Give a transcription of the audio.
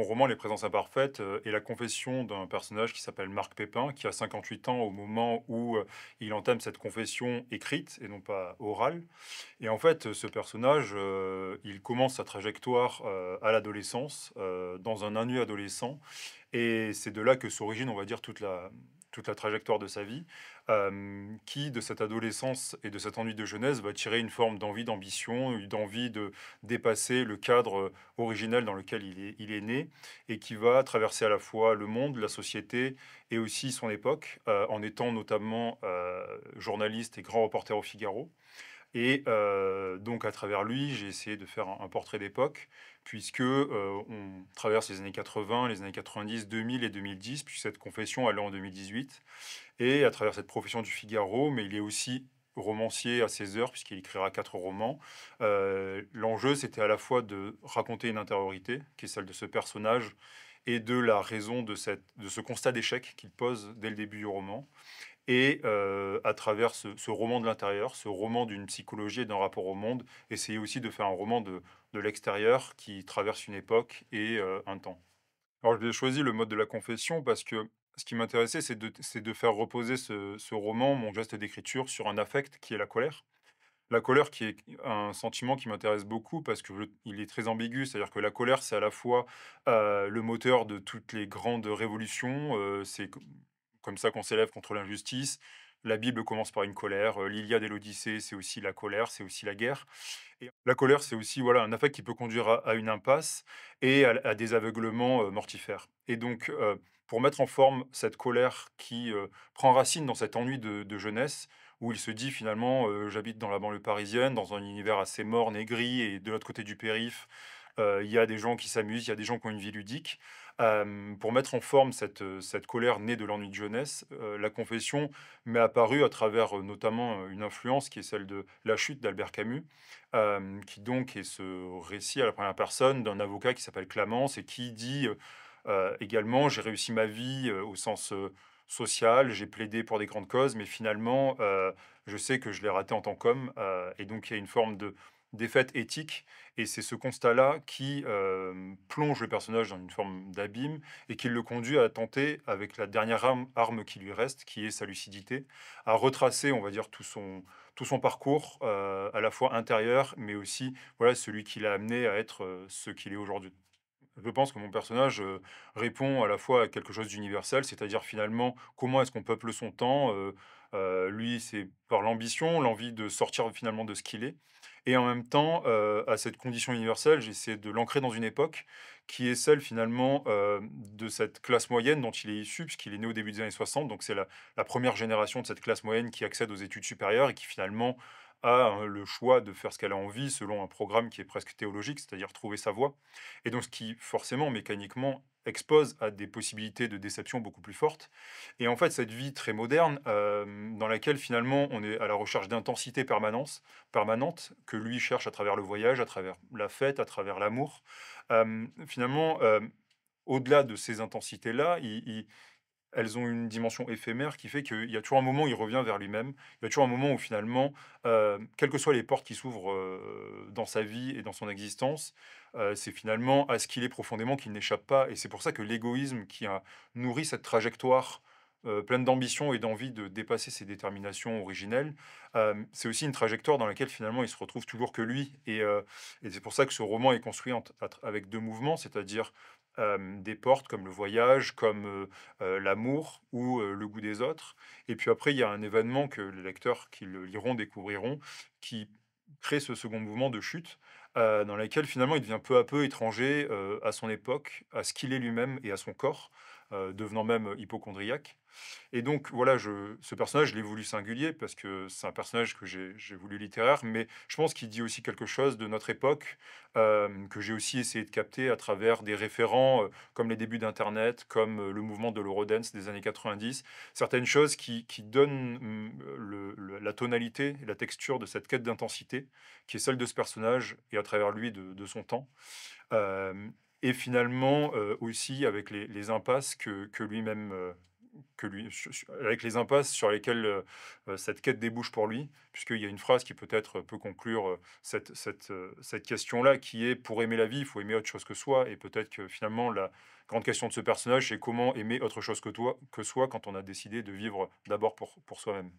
mon roman Les Présences Imparfaites et euh, la confession d'un personnage qui s'appelle Marc Pépin, qui a 58 ans au moment où euh, il entame cette confession écrite et non pas orale. Et en fait, ce personnage, euh, il commence sa trajectoire à l'adolescence, dans un ennui adolescent. Et c'est de là que s'origine, on va dire, toute la, toute la trajectoire de sa vie, euh, qui de cette adolescence et de cet ennui de jeunesse va tirer une forme d'envie d'ambition, d'envie de dépasser le cadre euh, originel dans lequel il est, né, et qui va traverser à la fois le monde, la société et aussi son époque, euh, en étant notamment journaliste et grand reporter au Figaro. Et euh, donc à travers lui, j'ai essayé de faire un, portrait d'époque, puisque euh, on traverse les années 80, les années 90, 2000 et 2010, puis cette confession allait en 2018. Et à travers cette profession du Figaro, mais il est aussi romancier à ses heures, puisqu'il écrira quatre romans. Euh, l'enjeu, c'était à la fois de raconter une intériorité, qui est celle de ce personnage, et de la raison de, cette, de ce constat d'échec qu'il pose dès le début du roman, et euh, à travers ce, roman de l'intérieur, ce roman d'une psychologie et d'un rapport au monde, essayer aussi de faire un roman de, de l'extérieur qui traverse une époque et euh, un temps. Alors j'ai choisi le mode de la confession parce que ce qui m'intéressait, c'est de, de, faire reposer ce, ce roman, mon geste d'écriture, sur un affect qui est la colère. La colère qui est un sentiment qui m'intéresse beaucoup parce qu'il est très ambigu, c'est-à-dire que la colère, c'est à la fois euh, le moteur de toutes les grandes révolutions, c'est comme ça qu'on s'élève contre l'injustice. La Bible commence par une colère, euh, l'Iliade et l'Odyssée, c'est aussi la colère, c'est aussi la guerre. Et la colère, c'est aussi voilà un affect qui peut conduire à, une impasse et à, des aveuglements euh, mortifères. Et donc, euh, pour mettre en forme cette colère qui prend racine dans cet ennui de, de, jeunesse, où il se dit finalement, j'habite dans la banlieue parisienne, dans un univers assez morne et gris, et de l'autre côté du périph', euh, il y a des gens qui s'amusent, il y a des gens qui ont une vie ludique. Euh, pour mettre en forme cette, cette colère née de l'ennui de jeunesse, euh, la confession m'est apparue à travers notamment une influence qui est celle de La chute d'Albert Camus, qui donc est ce récit à la première personne d'un avocat qui s'appelle Clamence et qui dit également j'ai réussi ma vie au sens social, j'ai plaidé pour des grandes causes, mais finalement je sais que je l'ai raté en tant qu'homme et donc il y a une forme de défaite éthique. Et c'est ce constat-là qui euh, plonge le personnage dans une forme d'abîme et qui le conduit à tenter, avec la dernière arme, qui lui reste, qui est sa lucidité, à retracer, on va dire, tout son, tout son parcours, euh, à la fois intérieur, mais aussi voilà, celui qui l'a amené à être euh, ce qu'il est aujourd'hui. Je pense que mon personnage répond à la fois à quelque chose d'universel, c'est-à-dire finalement comment est-ce qu'on peuple son temps euh, lui, c'est par l'ambition, l'envie de sortir finalement de ce qu'il est. Et en même temps, euh, à cette condition universelle, j'essaie de l'ancrer dans une époque qui est celle finalement euh, de cette classe moyenne dont il est issu, puisqu'il est né au début des années 60, donc c'est la, première génération de cette classe moyenne qui accède aux études supérieures et qui finalement a hein, le choix de faire ce qu'elle a envie selon un programme qui est presque théologique, c'est-à-dire trouver sa voie. Et donc ce qui forcément mécaniquement expose à des possibilités de déception beaucoup plus fortes. Et en fait, cette vie très moderne, euh, dans laquelle finalement on est à la recherche d'intensité permanente, que lui cherche à travers le voyage, à travers la fête, à travers l'amour, euh, finalement, euh, au-delà de ces intensités-là, il, il, elles ont une dimension éphémère qui fait qu'il y a toujours un moment où il revient vers lui-même, il y a toujours un moment où finalement, euh, quelles que soient les portes qui s'ouvrent euh, dans sa vie et dans son existence, euh, c'est finalement à ce qu'il est profondément qu'il n'échappe pas. Et c'est pour ça que l'égoïsme qui a nourri cette trajectoire pleine d'ambition et d'envie de dépasser ses déterminations originelles, c'est aussi une trajectoire dans laquelle finalement il se retrouve toujours que lui. Et, c'est pour ça que ce roman est construit avec deux mouvements, c'est-à-dire des portes comme le voyage, comme l'amour ou le goût des autres. Et puis après, il y a un événement que les lecteurs qui le liront découvriront, qui crée ce second mouvement de chute, dans lequel finalement il devient peu à peu étranger à son époque, à ce qu'il est lui-même et à son corps. Euh, devenant même hypochondriaque. Et donc, voilà, ce personnage, je l'ai voulu singulier parce que c'est un personnage que j'ai voulu littéraire, mais je pense qu'il dit aussi quelque chose de notre époque euh, que j'ai aussi essayé de capter à travers des référents euh, comme les débuts d'Internet, comme le mouvement de l'Eurodance des années 90, certaines choses qui, donnent mm, la tonalité la texture de cette quête d'intensité qui est celle de ce personnage et à travers lui de son temps et finalement euh, aussi avec les, impasses que, lui-même euh, que lui, avec les impasses sur lesquelles euh, cette quête débouche pour lui, puisqu'il y a une phrase qui peut-être peut conclure cette, cette, cette question-là, qui est pour aimer la vie, il faut aimer autre chose que soi, et peut-être que finalement la grande question de ce personnage, c'est comment aimer autre chose que, toi, que soi quand on a décidé de vivre d'abord pour, pour soi-même.